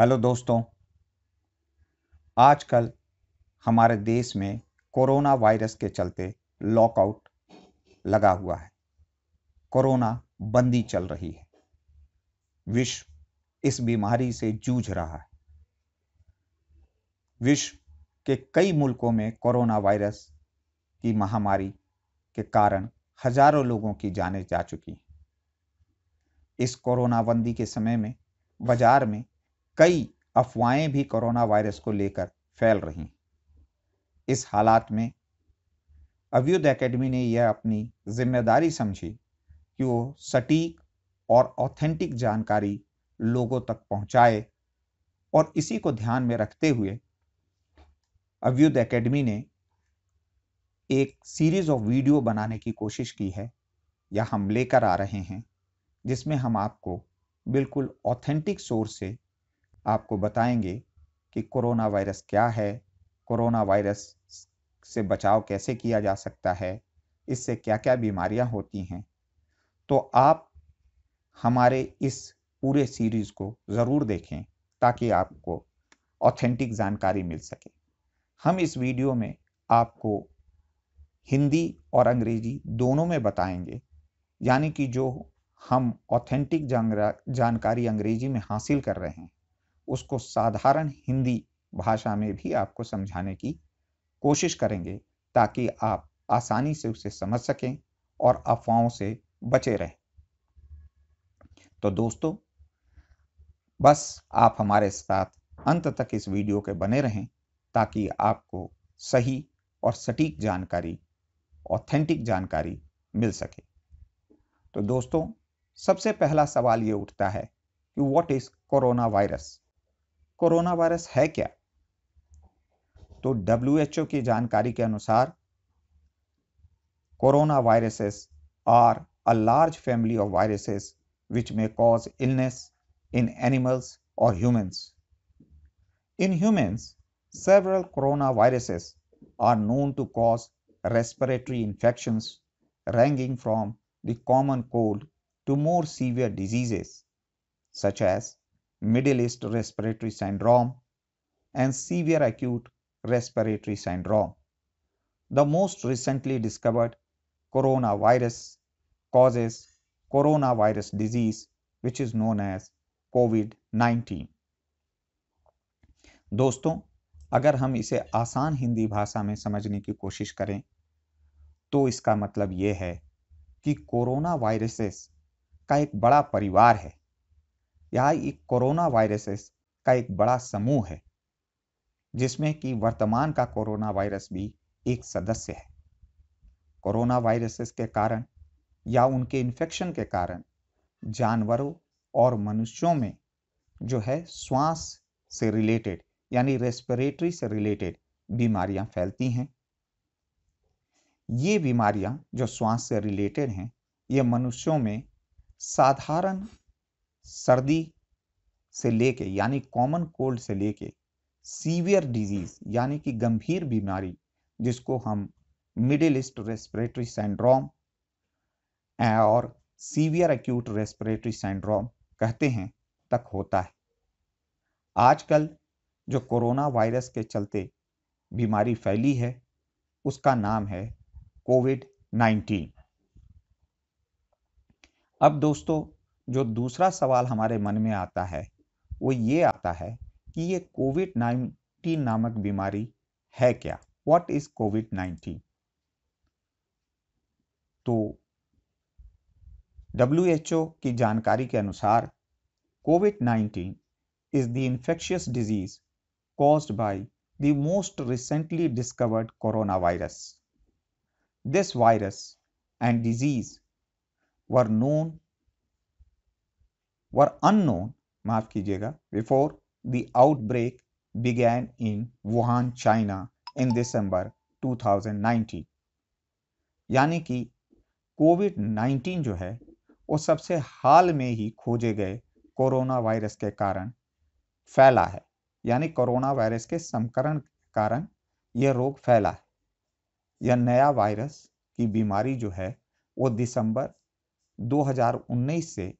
Hello दोस्तों आजकल हमारे देश में कोरोना वायरस के चलते लॉकआउट लगा हुआ है कोरोना बंदी चल रही है विश्व इस बीमारी से जूझ रहा है विश्व के कई मुल्कों में कोरोना वायरस की महामारी के कारण हजारों लोगों की जानें जा चुकी हैं इस कोरोना बंदी के समय में बाजार में कई अफवाहें भी कोरोना वायरस को लेकर फैल रही हैं इस हालात में अवयुध एकेडमी ने यह अपनी जिम्मेदारी समझी कि वो सटीक और ऑथेंटिक जानकारी लोगों तक पहुंचाए और इसी को ध्यान में रखते हुए अवयुध एकेडमी ने एक सीरीज़ ऑफ वीडियो बनाने की कोशिश की है या हम लेकर आ रहे हैं जिसमें हम आपको बिल्कुल ऑथेंटिक सोर्स से आपको बताएंगे कि कोरोना वायरस क्या है कोरोना वायरस से बचाव कैसे किया जा सकता है इससे क्या क्या बीमारियां होती हैं तो आप हमारे इस पूरे सीरीज़ को ज़रूर देखें ताकि आपको ऑथेंटिक जानकारी मिल सके हम इस वीडियो में आपको हिंदी और अंग्रेजी दोनों में बताएंगे यानी कि जो हम ऑथेंटिक जानकारी अंग्रेजी में हासिल कर रहे हैं उसको साधारण हिंदी भाषा में भी आपको समझाने की कोशिश करेंगे ताकि आप आसानी से उसे समझ सकें और अफवाहों से बचे रहें तो दोस्तों बस आप हमारे साथ अंत तक इस वीडियो के बने रहें ताकि आपको सही और सटीक जानकारी ऑथेंटिक जानकारी मिल सके तो दोस्तों सबसे पहला सवाल ये उठता है कि what is corona virus corona virus है क्या तो डब्ल्यू की जानकारी के अनुसार corona viruses are a large family of viruses which may cause illness in animals और humans in humans several corona viruses are known to cause respiratory infection ranging from the common cold to more severe diseases such as Middle East respiratory syndrome, and severe acute respiratory syndrome. The most recently discovered coronavirus causes coronavirus disease, which is known as covid 19 दोस्तों अगर हम इसे आसान हिंदी भाषा में समझने की कोशिश करें तो इसका मतलब ये है कि कोरोना वायरसेस का एक बड़ा परिवार है यह एक कोरोना वायरसेस का एक बड़ा समूह है जिसमें कि वर्तमान का कोरोना वायरस भी एक सदस्य है कोरोना वायरसेस के कारण या उनके इन्फेक्शन के कारण जानवरों और मनुष्यों में जो है श्वास से रिलेटेड यानी रेस्पिरेटरी से रिलेटेड बीमारियां फैलती हैं ये बीमारियां जो श्वास से रिलेटेड हैं ये मनुष्यों में साधारण सर्दी से लेके यानी कॉमन कोल्ड से लेके सीवियर डिजीज यानी कि गंभीर बीमारी जिसको हम मिडिल ईस्ट रेस्पिरेटरी सिंड्रोम और सीवियर एक्यूट रेस्पिरेटरी सिंड्रोम कहते हैं तक होता है आजकल जो कोरोना वायरस के चलते बीमारी फैली है उसका नाम है कोविड नाइन्टीन अब दोस्तों जो दूसरा सवाल हमारे मन में आता है वो ये आता है कि ये कोविड नाइन्टीन नामक बीमारी है क्या वॉट इज कोविड नाइन्टीन तो डब्ल्यू एच ओ की जानकारी के अनुसार COVID nineteen is the infectious disease by the most recently discovered corona virus this virus and disease were known were unknown माफ कीजिएगा, before the outbreak began in Wuhan China in December 2019. यानी कि Covid 19 जो है वो सबसे हाल में ही खोजे गए कोरोना वायरस के कारण फैला है यानी कोरोना वायरस के समकरण कारण यह रोग फैला है यह नया वायरस की बीमारी जो है वो दिसंबर 2019 से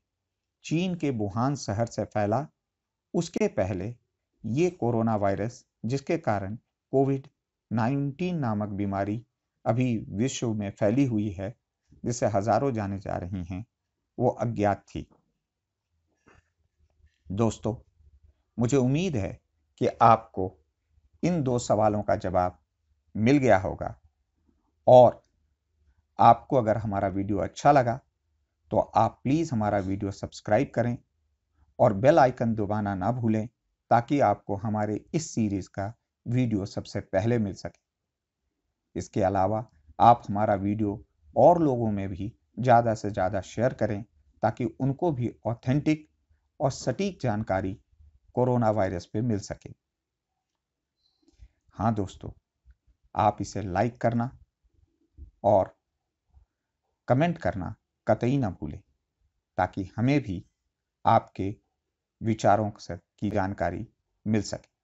चीन के वुहान शहर से फैला उसके पहले ये कोरोना वायरस जिसके कारण कोविड 19 नामक बीमारी अभी विश्व में फैली हुई है जिसे हजारों जाने जा रही हैं वो अज्ञात थी दोस्तों मुझे उम्मीद है कि आपको इन दो सवालों का जवाब मिल गया होगा और आपको अगर हमारा वीडियो अच्छा लगा तो आप प्लीज़ हमारा वीडियो सब्सक्राइब करें और बेल आइकन दबाना ना भूलें ताकि आपको हमारे इस सीरीज़ का वीडियो सबसे पहले मिल सके इसके अलावा आप हमारा वीडियो और लोगों में भी ज़्यादा से ज़्यादा शेयर करें ताकि उनको भी ऑथेंटिक और सटीक जानकारी कोरोना वायरस पे मिल सके हाँ दोस्तों आप इसे लाइक करना और कमेंट करना कतई ना भूलें ताकि हमें भी आपके विचारों की जानकारी मिल सके